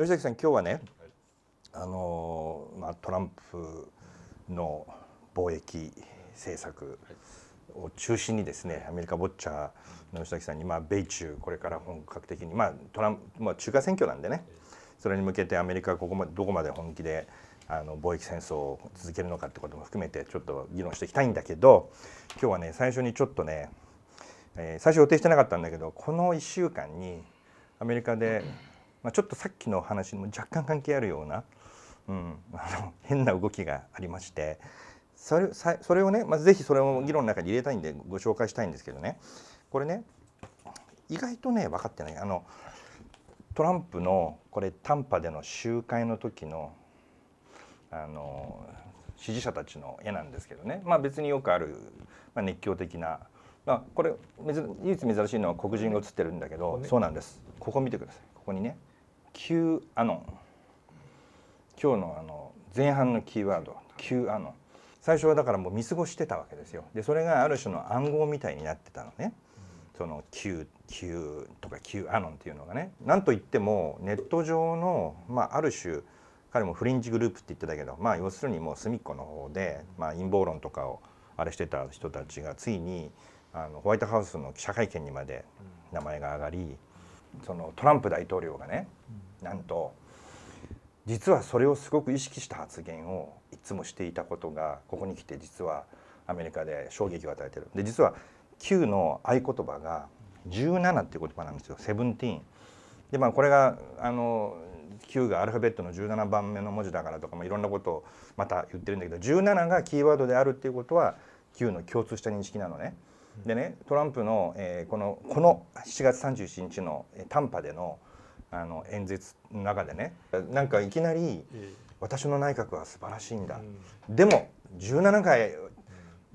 吉崎さん今日はね、あのまあ、トランプの貿易政策を中心にですねアメリカボッチャーの吉崎さんに、まあ、米中これから本格的に、まあトランまあ、中華選挙なんでねそれに向けてアメリカはここまでどこまで本気であの貿易戦争を続けるのかってことも含めてちょっと議論していきたいんだけど今日はね最初にちょっとね、えー、最初予定してなかったんだけどこの1週間にアメリカでまあ、ちょっとさっきの話にも若干関係あるような、うん、あの変な動きがありましてそれそれをね、まあ、ぜひそれを議論の中に入れたいんでご紹介したいんですけどねこれね意外とね分かってないあのトランプのこれ短波での集会の時のあの支持者たちの絵なんですけどね、まあ、別によくある、まあ、熱狂的な、まあ、これ唯一珍しいのは黒人が写ってるんだけど、そうなんですここ見てくださいここにね Q アノン今日のあの前半のキーワード Q アノン最初はだからもう見過ごしてたわけですよでそれがある種の暗号みたいになってたのね、うん、その Q, Q とか Q アノンっていうのがねなんといってもネット上の、まあ、ある種彼もフリンジグループって言ってたけど、まあ、要するにもう隅っこの方で、まあ、陰謀論とかをあれしてた人たちがついにあのホワイトハウスの記者会見にまで名前が上がり、そのトランプ大統領がね、なんと実はそれをすごく意識した発言をいつもしていたことがここに来て実はアメリカで衝撃を与えてるで実は Q の合言葉が17っていう言葉なんですよ「セブンティーン」でまあこれがあの9がアルファベットの17番目の文字だからとかもいろんなことをまた言ってるんだけど17がキーワードであるっていうことは Q の共通した認識なのね。でねトランプの、えー、このこの7月31日の短波でのあの演説の中でねなんかいきなり、私の内閣は素晴らしいんだ、でも17回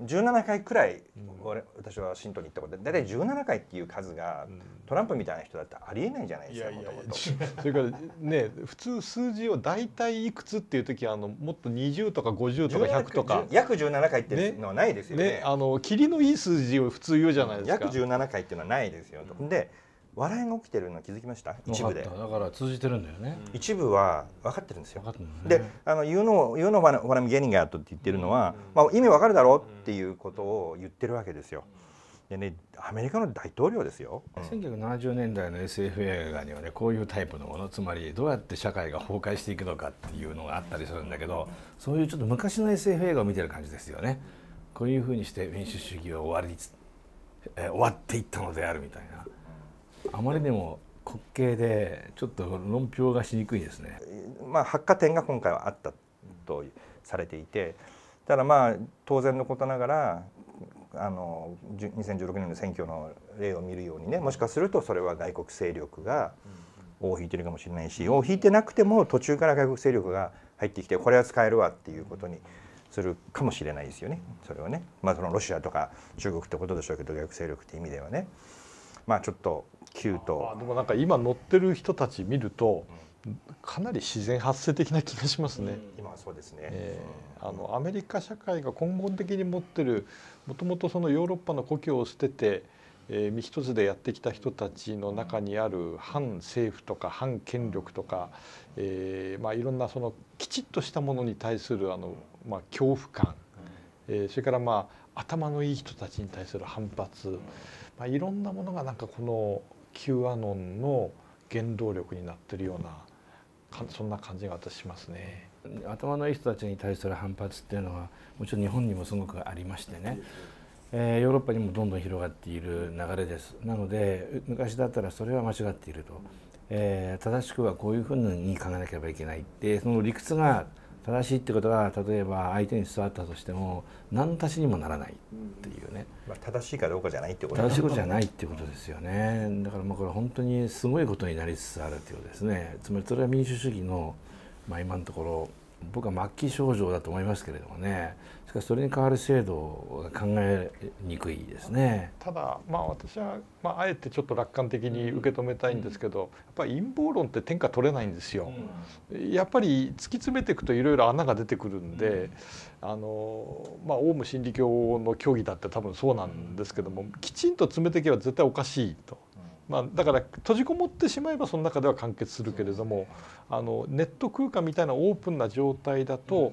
17回くらい俺、私はワシントンに行ったことで大体17回っていう数が、トランプみたいな人だってありえないじゃないですかもともと。それからね普通数字を大体いくつっていう時はあのもっと20とか50とか100とか約17回っていうのはないですよね。ねねあのりのいい数字を普通言うじゃないですか。約17回っていうのはないですよ、うん、で笑いが起きてるの気づきました一部でだから通じてるんだよね一部は分かってるんですよ、ね、であの you know, you know w h って言ってるのは、まあ、意味分かるだろうっていうことを言ってるわけですよ、でね、アメリカの大統領ですよ、うん、1970年代の SF 映画にはねこういうタイプのものつまりどうやって社会が崩壊していくのかっていうのがあったりするんだけどそういうちょっと昔の SF 映画を見てる感じですよねこういうふうにして民主主義は終わり、えー、終わっていったのであるみたいな。あまりでも滑稽でちょっと論評がしにくいですね。まあ、発火点が今回はあったとされていてただまあ当然のことながらあの2016年の選挙の例を見るようにねもしかするとそれは外国勢力が尾を引いてるかもしれないし尾を引いてなくても途中から外国勢力が入ってきてこれは使えるわっていうことにするかもしれないですよねそれはね。まあ、そのロシアとか中国ってことでしょうけど外国勢力って意味ではね。まあちょっとキュートでもなんか今乗ってる人たち見ると、かなり自然発生的な気がしますね。今そうですね、えー、あのアメリカ社会が根本的に持ってるもともとそのヨーロッパの故郷を捨てて、えー、身一つでやってきた人たちの中にある反政府とか反権力とか、えーまあ、いろんなそのきちっとしたものに対するあの、まあ、恐怖感、えー、それからまあ頭のいい人たちに対する反発、まあ、いろんなものがなんかこの Q アノンの原動力になってるようなそんな感じが私しますね。頭のいい人たちに対する反発っていうのはもちろん日本にもすごくありましてね、えー、ヨーロッパにもどんどん広がっている流れですなので昔だったらそれは間違っていると、えー、正しくはこういうふうに考えなければいけないってその理屈が、正しいってことが例えば相手に座ったとしても何足しにもならないっていうね、まあ、正しいかどうかじゃないってこと正しいことじゃないってことですよねだからまあこれ本当にすごいことになりつつあるっていうことですねつまりそれは民主主義の、まあ、今のところ僕は末期症状だと思いますけれどもねしかしそれに代わる制度が考えにくいですねただまあ私は、まあ、あえてちょっと楽観的に受け止めたいんですけど、うん、やっぱり陰謀論って天下取れないんですよ、うん、やっぱり突き詰めていくといろいろ穴が出てくるんで、うん、あのまあオウム真理教の教義だって多分そうなんですけども、きちんと詰めていけば絶対おかしいと。まあ、だから閉じこもってしまえばその中では完結するけれども、あのネット空間みたいなオープンな状態だと、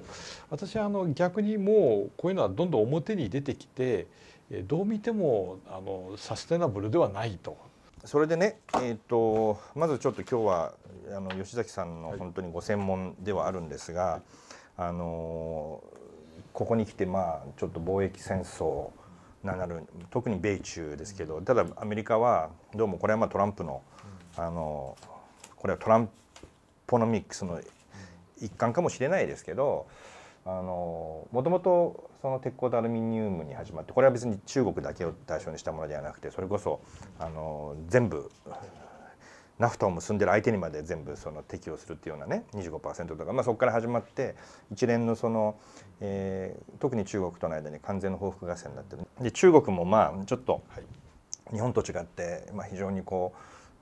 私はあの逆にもうこういうのはどんどん表に出てきてどう見てもあのサステナブルではないと。それでね、えーと、まずちょっと今日はあの吉崎さんの本当にご専門ではあるんですが、はい、あのここに来てまあちょっと貿易戦争ななる特に米中ですけどただアメリカはどうもこれはまあトランプのあのこれはトランポノミクスの一環かもしれないですけどもともとその鉄鋼とアルミニウムに始まってこれは別に中国だけを対象にしたものではなくてそれこそあの全部ナフタを結んでる相手にまで全部その適用するっていうようなね25%とか、まあ、そこから始まって一連のその、えー、特に中国との間に完全の報復合戦になってるで中国もまあちょっと日本と違って、まあ、非常にこ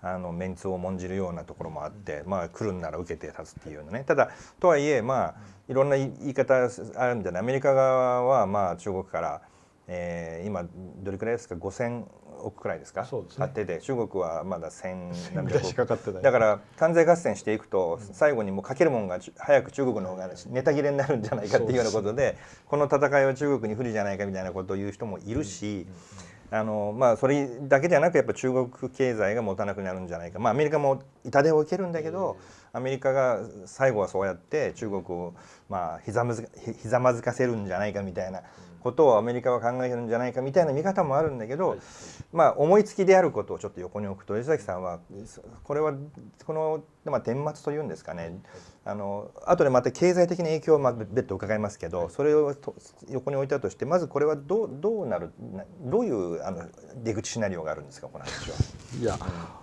うあのメンツを重んじるようなところもあって、まあ、来るんなら受けて立つっていうようなねただとはいえまあいろんな言い方あるんでアメリカ側はまあ中国からえー、今どれくらいですか5000億くらいですかそうです、ね、ってて中国はまだ1 0 0 0億かかってないだから関税合戦していくと、最後にもうかけるもんが早く中国の方がネタ切れになるんじゃないかっていうようなことで、ね、この戦いは中国に不利じゃないかみたいなことを言う人もいるし。あのまあ、それだけじゃなくやっぱ中国経済が持たなくなるんじゃないか、まあ、アメリカも痛手を受けるんだけど、アメリカが最後はそうやって中国をまあひざまずひざまずかせるんじゃないかみたいなことをアメリカは考えてるんじゃないかみたいな見方もあるんだけど、まあ、思いつきであることをちょっと横に置くと吉崎さんはこれはこのでまあ、顛末というんですかね、あの後でまた経済的な影響をま別途伺いますけど、それを横に置いたとしてまずこれはどうどうなるどういうあの出口シナリオがあるんですかこの話は。いや、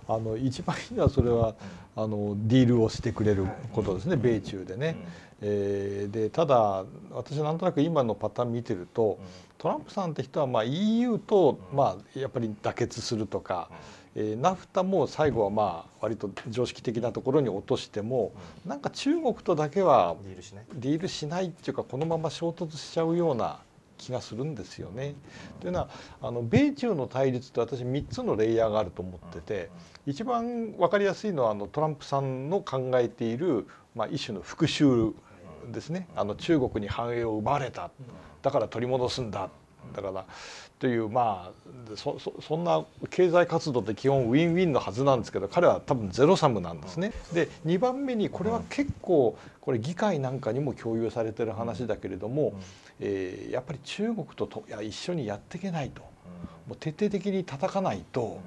あの一番いいのはそれは、あのディールをしてくれることですね、米中でね。ええでただ私なんとなく今のパターン見てると、トランプさんって人はまあ EU と、まあ、やっぱり妥結するとか。うんえー、ナフタも最後はまあ割と常識的なところに落としても、なんか中国とだけはディールしないっていうかこのまま衝突しちゃうような気がするんですよね。というのはあの米中の対立って私3つのレイヤーがあると思ってて、一番分かりやすいのはあのトランプさんの考えている、まあ、一種の復讐ですねあの中国に繁栄を奪われただから取り戻すんだだからというまあそそんな経済活動って基本ウィンウィンのはずなんですけど彼は多分ゼロサムなんですね。で2番目にこれは結構これ議会なんかにも共有されてる話だけれども、えー、やっぱり中国とといや一緒にやっていけないともう徹底的に叩かないと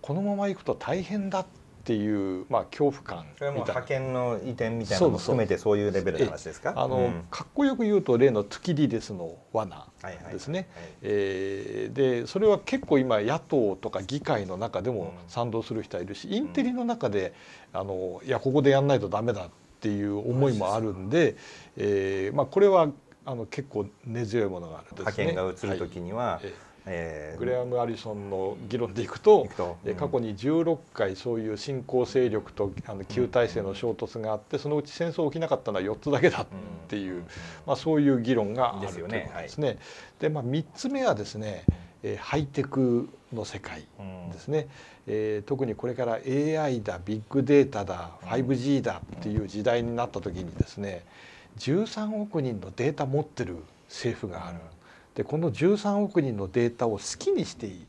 このままいくと大変だっっていう、まあ、恐怖感それも派遣の移転みたいなのも含めてそういうレベルの話ですかあの、うん、かっこよく言うと例のトゥキディデスの罠ですね、はいはい、えー、でそれは結構今野党とか議会の中でも賛同する人はいるし、うん、インテリの中であのいやここでやんないとダメだっていう思いもあるんで、えーまあ、これはあの結構根強いものがあるですね。派遣が移る時には、はいえーえグレアム・アリソンの議論でいくと過去に16回そういう新興勢力とあの旧体制の衝突があって、そのうち戦争起きなかったのは4つだけだっていう、まあ、そういう議論があるということですね。で、まあ、3つ目はですね、えハイテクの世界ですね、え特にこれから AI だビッグデータだ 5G だっていう時代になった時にですね13億人のデータ持ってる政府がある。でこの13億人のデータを好きにしていい